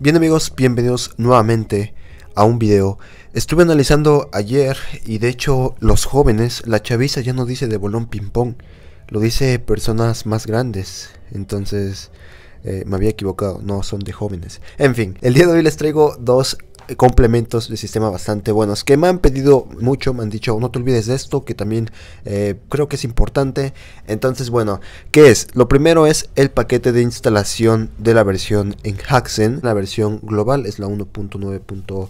Bien amigos, bienvenidos nuevamente a un video. Estuve analizando ayer y de hecho los jóvenes, la chaviza ya no dice de bolón ping pong, lo dice personas más grandes. Entonces eh, me había equivocado, no son de jóvenes. En fin, el día de hoy les traigo dos complementos de sistema bastante buenos que me han pedido mucho, me han dicho no te olvides de esto que también eh, creo que es importante. Entonces bueno, ¿qué es? Lo primero es el paquete de instalación de la versión en Haxen, la versión global es la 1.9.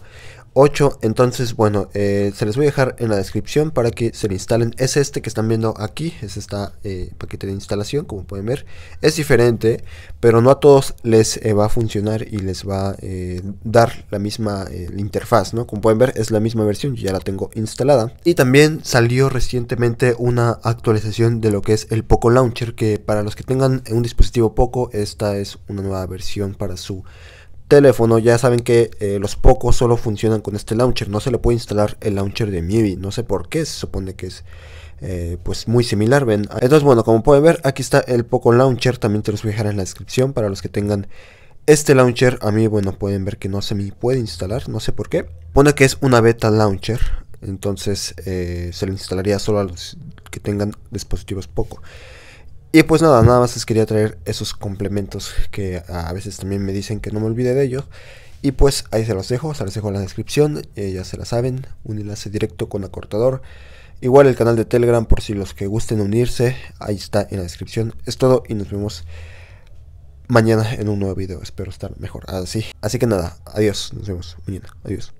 8 entonces bueno eh, se les voy a dejar en la descripción para que se le instalen es este que están viendo aquí es este paquete de instalación como pueden ver es diferente pero no a todos les eh, va a funcionar y les va a dar la misma interfaz no como pueden ver es la misma versión ya la tengo instalada y también salió recientemente una actualización de lo que es el Poco Launcher que para los que tengan un dispositivo Poco esta es una nueva versión para su teléfono, ya saben que eh, los pocos solo funcionan con este launcher. No se le puede instalar el launcher de Mivi No sé por qué, se supone que es eh, pues muy similar. ¿ven? Entonces, bueno, como pueden ver, aquí está el poco launcher. También te los voy a dejar en la descripción para los que tengan este launcher. A mí, bueno, pueden ver que no se me puede instalar. No sé por qué. Pone que es una beta launcher. Entonces, eh, se le instalaría solo a los que tengan dispositivos poco. Y pues nada, nada más les quería traer esos complementos que a veces también me dicen que no me olvide de ellos. Y pues ahí se los dejo, se los dejo en la descripción, eh, ya se la saben, un enlace directo con acortador. Igual el canal de Telegram por si los que gusten unirse, ahí está en la descripción. Es todo y nos vemos mañana en un nuevo video, espero estar mejor así. Ah, así que nada, adiós, nos vemos mañana, adiós.